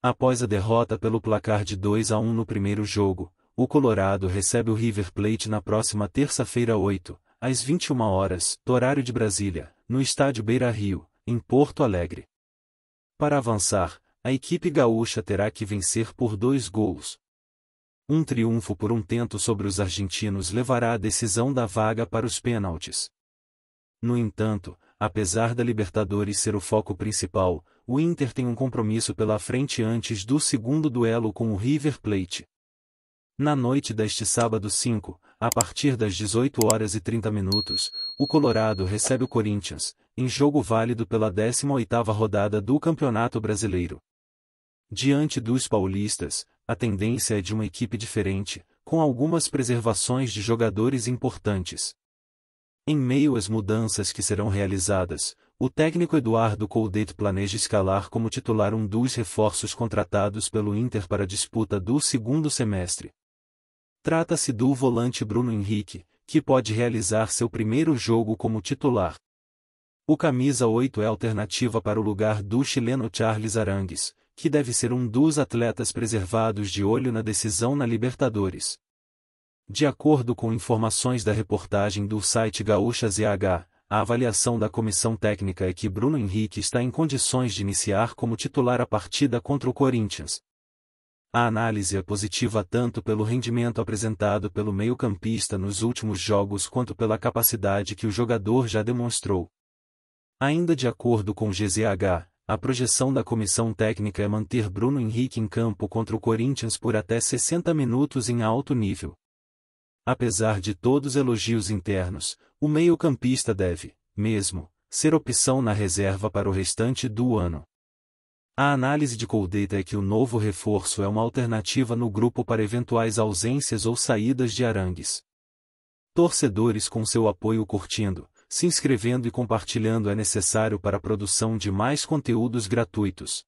Após a derrota pelo placar de 2 a 1 no primeiro jogo, o Colorado recebe o River Plate na próxima terça-feira 8, às 21 horas, horário de Brasília, no estádio Beira-Rio, em Porto Alegre. Para avançar, a equipe gaúcha terá que vencer por dois gols. Um triunfo por um tento sobre os argentinos levará a decisão da vaga para os pênaltis. No entanto, apesar da Libertadores ser o foco principal, o Inter tem um compromisso pela frente antes do segundo duelo com o River Plate. Na noite deste sábado 5, a partir das 18 horas e 30 minutos, o Colorado recebe o Corinthians, em jogo válido pela 18ª rodada do Campeonato Brasileiro. Diante dos paulistas, a tendência é de uma equipe diferente, com algumas preservações de jogadores importantes. Em meio às mudanças que serão realizadas, o técnico Eduardo Coudet planeja escalar como titular um dos reforços contratados pelo Inter para a disputa do segundo semestre. Trata-se do volante Bruno Henrique, que pode realizar seu primeiro jogo como titular. O camisa 8 é alternativa para o lugar do chileno Charles Arangues, que deve ser um dos atletas preservados de olho na decisão na Libertadores. De acordo com informações da reportagem do site Gaúcha ZH, a avaliação da comissão técnica é que Bruno Henrique está em condições de iniciar como titular a partida contra o Corinthians. A análise é positiva tanto pelo rendimento apresentado pelo meio-campista nos últimos jogos quanto pela capacidade que o jogador já demonstrou. Ainda de acordo com o GZH, a projeção da comissão técnica é manter Bruno Henrique em campo contra o Corinthians por até 60 minutos em alto nível. Apesar de todos elogios internos, o meio-campista deve, mesmo, ser opção na reserva para o restante do ano. A análise de Coldeita é que o novo reforço é uma alternativa no grupo para eventuais ausências ou saídas de Arangues. Torcedores com seu apoio curtindo, se inscrevendo e compartilhando é necessário para a produção de mais conteúdos gratuitos.